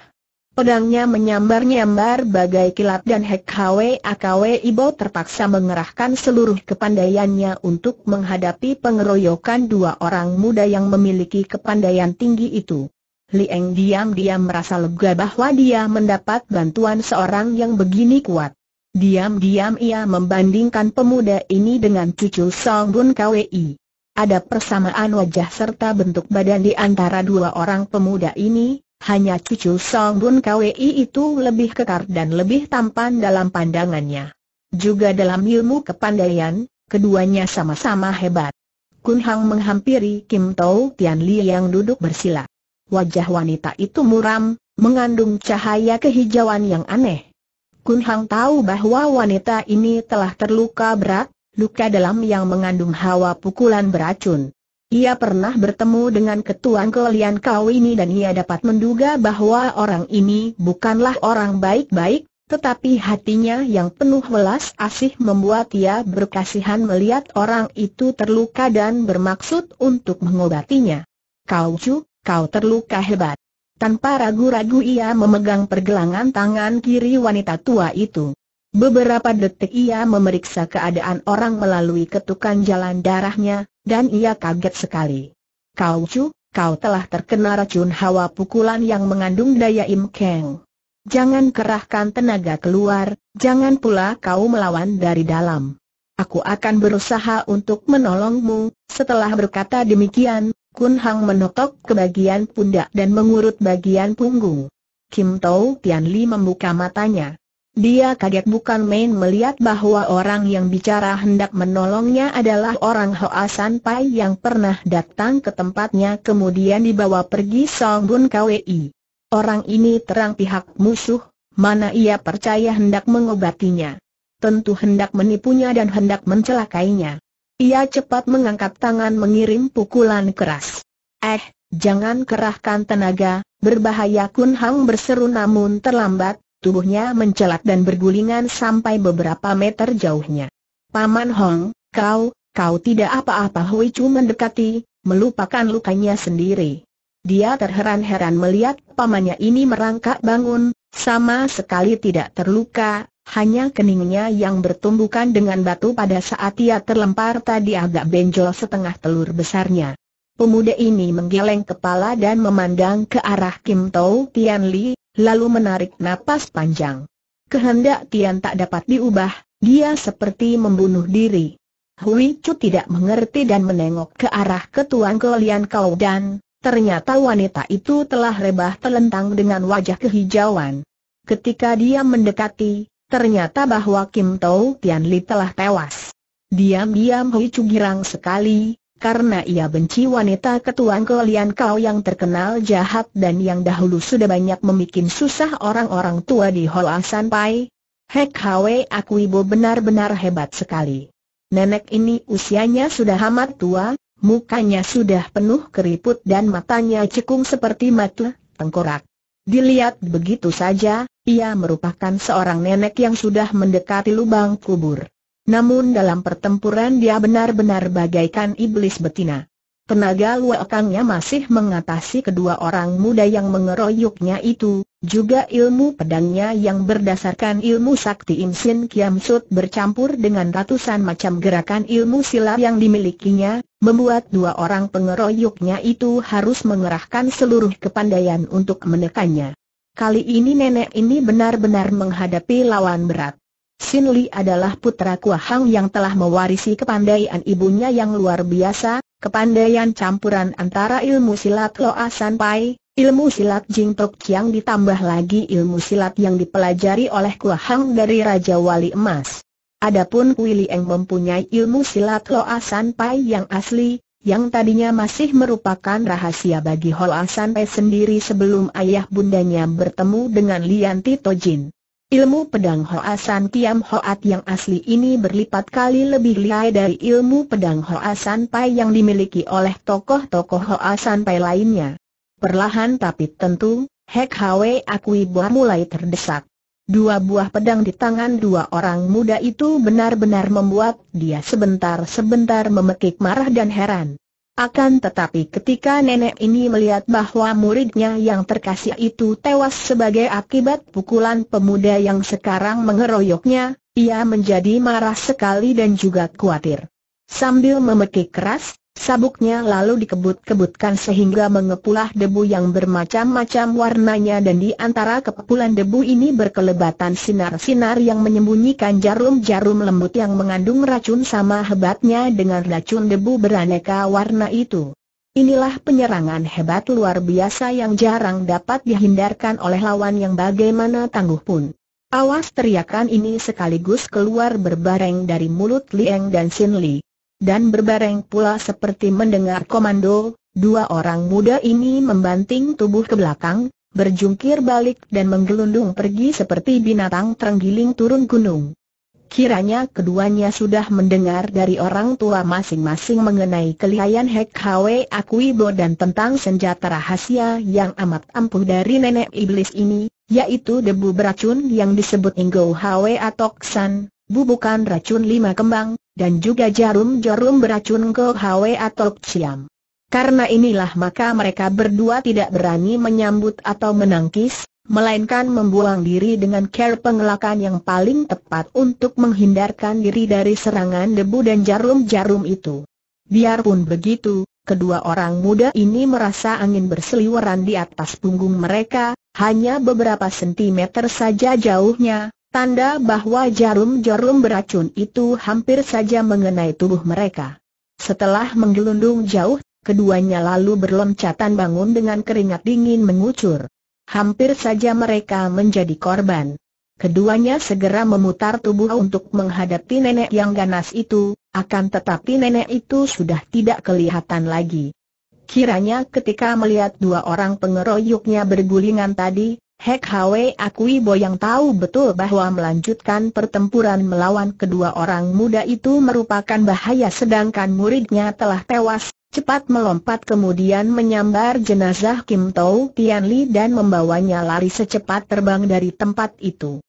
Pedangnya menyambar-nyambar bagai kilat dan Hek Hwe Akwe Ibo terpaksa mengerahkan seluruh kepandaiannya untuk menghadapi pengeroyokan dua orang muda yang memiliki kepandaian tinggi itu. Lieng diam-diam merasa lega bahwa dia mendapat bantuan seorang yang begini kuat. Diam-diam ia membandingkan pemuda ini dengan cucu Song Bun Kwei. Ada persamaan wajah serta bentuk badan di antara dua orang pemuda ini, hanya cucu Song Bun Kwei itu lebih kekar dan lebih tampan dalam pandangannya. Juga dalam ilmu kepandaian, keduanya sama-sama hebat. Kun Hang menghampiri Kim Tau Tian Li yang duduk bersila. Wajah wanita itu muram, mengandung cahaya kehijauan yang aneh Kun Hang tahu bahwa wanita ini telah terluka berat, luka dalam yang mengandung hawa pukulan beracun. Ia pernah bertemu dengan ketuan kelian kau ini dan ia dapat menduga bahwa orang ini bukanlah orang baik-baik, tetapi hatinya yang penuh welas asih membuat ia berkasihan melihat orang itu terluka dan bermaksud untuk mengobatinya. Kau cu, kau terluka hebat. Tanpa ragu-ragu ia memegang pergelangan tangan kiri wanita tua itu. Beberapa detik ia memeriksa keadaan orang melalui ketukan jalan darahnya, dan ia kaget sekali. Kau cu, kau telah terkena racun hawa pukulan yang mengandung daya Im Keng. Jangan kerahkan tenaga keluar, jangan pula kau melawan dari dalam. Aku akan berusaha untuk menolongmu, setelah berkata demikian, Kun Hang menotok ke bagian pundak dan mengurut bagian punggung. Kim Tau Tian Li membuka matanya. Dia kaget bukan main melihat bahwa orang yang bicara hendak menolongnya adalah orang Hoa San Pai yang pernah datang ke tempatnya kemudian dibawa pergi Song Bun Kwei. Orang ini terang pihak musuh, mana ia percaya hendak mengobatinya. Tentu hendak menipunya dan hendak mencelakainya. Ia cepat mengangkat tangan mengirim pukulan keras. Eh, jangan kerahkan tenaga, berbahaya Kun Hang berseru namun terlambat, tubuhnya mencelat dan bergulingan sampai beberapa meter jauhnya. Paman Hong, kau, kau tidak apa-apa Hui Chu mendekati, melupakan lukanya sendiri. Dia terheran-heran melihat pamannya ini merangkak bangun, sama sekali tidak terluka, hanya keningnya yang bertumbukan dengan batu pada saat ia terlempar tadi agak benjol setengah telur besarnya. Pemuda ini menggeleng kepala dan memandang ke arah Kim Tau Tian Li, lalu menarik napas panjang. Kehendak Tian tak dapat diubah, dia seperti membunuh diri. Hui Chu tidak mengerti dan menengok ke arah ketuan kalian kau dan, ternyata wanita itu telah rebah telentang dengan wajah kehijauan. Ketika dia mendekati, ternyata bahwa Kim Tau Tian Li telah tewas. Diam-diam Hui Chu girang sekali, karena ia benci wanita ketuan kelian kau yang terkenal jahat dan yang dahulu sudah banyak memikin susah orang-orang tua di Hoa Pai. Hek Hwe Ibu benar-benar hebat sekali. Nenek ini usianya sudah amat tua, mukanya sudah penuh keriput dan matanya cekung seperti mata tengkorak. Dilihat begitu saja, ia merupakan seorang nenek yang sudah mendekati lubang kubur. Namun dalam pertempuran dia benar-benar bagaikan iblis betina. Tenaga luakangnya masih mengatasi kedua orang muda yang mengeroyoknya itu, juga ilmu pedangnya yang berdasarkan ilmu sakti Imsin Kiamsut bercampur dengan ratusan macam gerakan ilmu silat yang dimilikinya, membuat dua orang pengeroyoknya itu harus mengerahkan seluruh kepandaian untuk menekannya. Kali ini nenek ini benar-benar menghadapi lawan berat. Sin Li adalah putra Kuahang yang telah mewarisi kepandaian ibunya yang luar biasa, kepandaian campuran antara ilmu silat Loa San Pai, ilmu silat Jing Tok Chiang ditambah lagi ilmu silat yang dipelajari oleh Kuahang dari Raja Wali Emas. Adapun Willy Eng mempunyai ilmu silat Loa Asan Pai yang asli, yang tadinya masih merupakan rahasia bagi Asan Pai sendiri sebelum ayah bundanya bertemu dengan Lian Tito Jin. Ilmu pedang Hoa San Kiam Hoat yang asli ini berlipat kali lebih liai dari ilmu pedang Hoa Pai yang dimiliki oleh tokoh-tokoh Hoa Pai lainnya. Perlahan tapi tentu, Hek Hwe Akui Bua mulai terdesak. Dua buah pedang di tangan dua orang muda itu benar-benar membuat dia sebentar-sebentar memekik marah dan heran. Akan tetapi ketika nenek ini melihat bahwa muridnya yang terkasih itu tewas sebagai akibat pukulan pemuda yang sekarang mengeroyoknya, ia menjadi marah sekali dan juga khawatir. Sambil memekik keras, Sabuknya lalu dikebut-kebutkan sehingga mengepulah debu yang bermacam-macam warnanya dan di antara kepulan debu ini berkelebatan sinar-sinar yang menyembunyikan jarum-jarum lembut yang mengandung racun sama hebatnya dengan racun debu beraneka warna itu. Inilah penyerangan hebat luar biasa yang jarang dapat dihindarkan oleh lawan yang bagaimana tangguh pun. Awas teriakan ini sekaligus keluar berbareng dari mulut Liang dan Sin Li dan berbareng pula seperti mendengar komando, dua orang muda ini membanting tubuh ke belakang, berjungkir balik dan menggelundung pergi seperti binatang terenggiling turun gunung. Kiranya keduanya sudah mendengar dari orang tua masing-masing mengenai kelihayan Hek Hwe Akuibo dan tentang senjata rahasia yang amat ampuh dari nenek iblis ini, yaitu debu beracun yang disebut Inggo Hwe Atoksan, bubukan racun lima kembang, dan juga jarum-jarum beracun ke Hwe atau Ciam. Karena inilah maka mereka berdua tidak berani menyambut atau menangkis, melainkan membuang diri dengan care pengelakan yang paling tepat untuk menghindarkan diri dari serangan debu dan jarum-jarum itu. Biarpun begitu, kedua orang muda ini merasa angin berseliweran di atas punggung mereka, hanya beberapa sentimeter saja jauhnya, Tanda bahwa jarum-jarum beracun itu hampir saja mengenai tubuh mereka. Setelah menggelundung jauh, keduanya lalu berloncatan bangun dengan keringat dingin mengucur. Hampir saja mereka menjadi korban. Keduanya segera memutar tubuh untuk menghadapi nenek yang ganas itu, akan tetapi nenek itu sudah tidak kelihatan lagi. Kiranya ketika melihat dua orang pengeroyoknya bergulingan tadi, Hek Hwe akui Boyang tahu betul bahwa melanjutkan pertempuran melawan kedua orang muda itu merupakan bahaya sedangkan muridnya telah tewas, cepat melompat kemudian menyambar jenazah Kim Tau Li, dan membawanya lari secepat terbang dari tempat itu.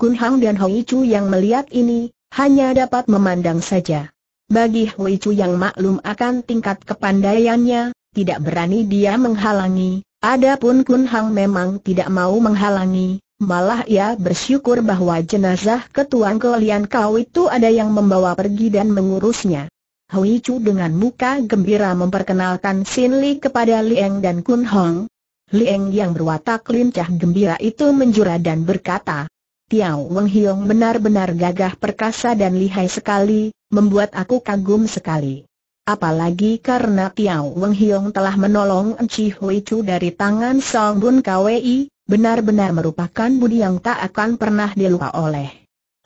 Kun Hang dan Hoi Chu yang melihat ini, hanya dapat memandang saja. Bagi Hoi Chu yang maklum akan tingkat kepandaiannya, tidak berani dia menghalangi, Adapun Kun Hang memang tidak mau menghalangi, malah ia bersyukur bahwa jenazah ketuan kelian kau itu ada yang membawa pergi dan mengurusnya. Hui Chu dengan muka gembira memperkenalkan Sin Li kepada Lieng dan Kun Hong. Lieng yang berwatak lincah gembira itu menjura dan berkata, Tiao Wen Hiong benar-benar gagah perkasa dan lihai sekali, membuat aku kagum sekali. Apalagi karena Tiao Weng Hiong telah menolong Enci Hui Chu dari tangan Song Bun Kwei, benar-benar merupakan budi yang tak akan pernah dilupa oleh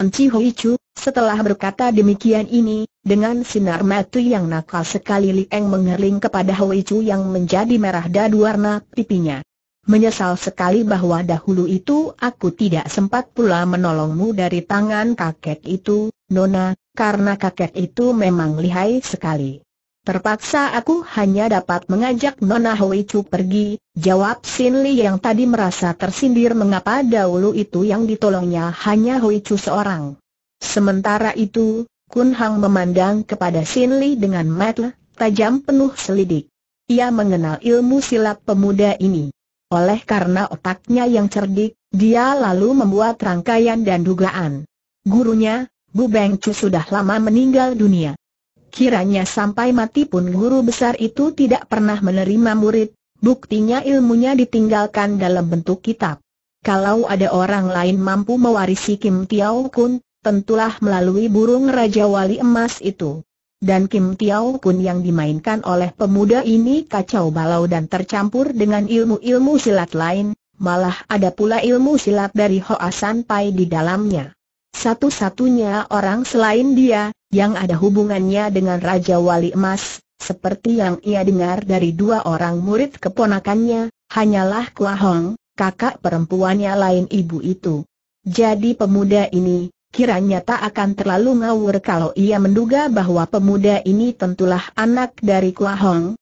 Enci Hui Chu. Setelah berkata demikian ini, dengan sinar mata yang nakal sekali Li Eng mengerling kepada Hui Chu yang menjadi merah dadu warna pipinya. Menyesal sekali bahwa dahulu itu aku tidak sempat pula menolongmu dari tangan kakek itu, Nona, karena kakek itu memang lihai sekali. Terpaksa aku hanya dapat mengajak Nona Hui Chu pergi, jawab Sin Li yang tadi merasa tersindir mengapa dahulu itu yang ditolongnya hanya Hui Chu seorang. Sementara itu, Kun Hang memandang kepada Sin Li dengan mata tajam penuh selidik. Ia mengenal ilmu silat pemuda ini. Oleh karena otaknya yang cerdik, dia lalu membuat rangkaian dan dugaan. Gurunya, Bu Beng Chu sudah lama meninggal dunia. Kiranya sampai mati pun guru besar itu tidak pernah menerima murid, buktinya ilmunya ditinggalkan dalam bentuk kitab. Kalau ada orang lain mampu mewarisi Kim Tiao Kun, tentulah melalui burung Raja Wali Emas itu. Dan Kim Tiao Kun yang dimainkan oleh pemuda ini kacau balau dan tercampur dengan ilmu-ilmu silat lain, malah ada pula ilmu silat dari Hoa San Pai di dalamnya. Satu-satunya orang selain dia, yang ada hubungannya dengan Raja Wali Emas, seperti yang ia dengar dari dua orang murid keponakannya, hanyalah Kua Hong, kakak perempuannya lain ibu itu. Jadi pemuda ini, kiranya tak akan terlalu ngawur kalau ia menduga bahwa pemuda ini tentulah anak dari Kua Hong,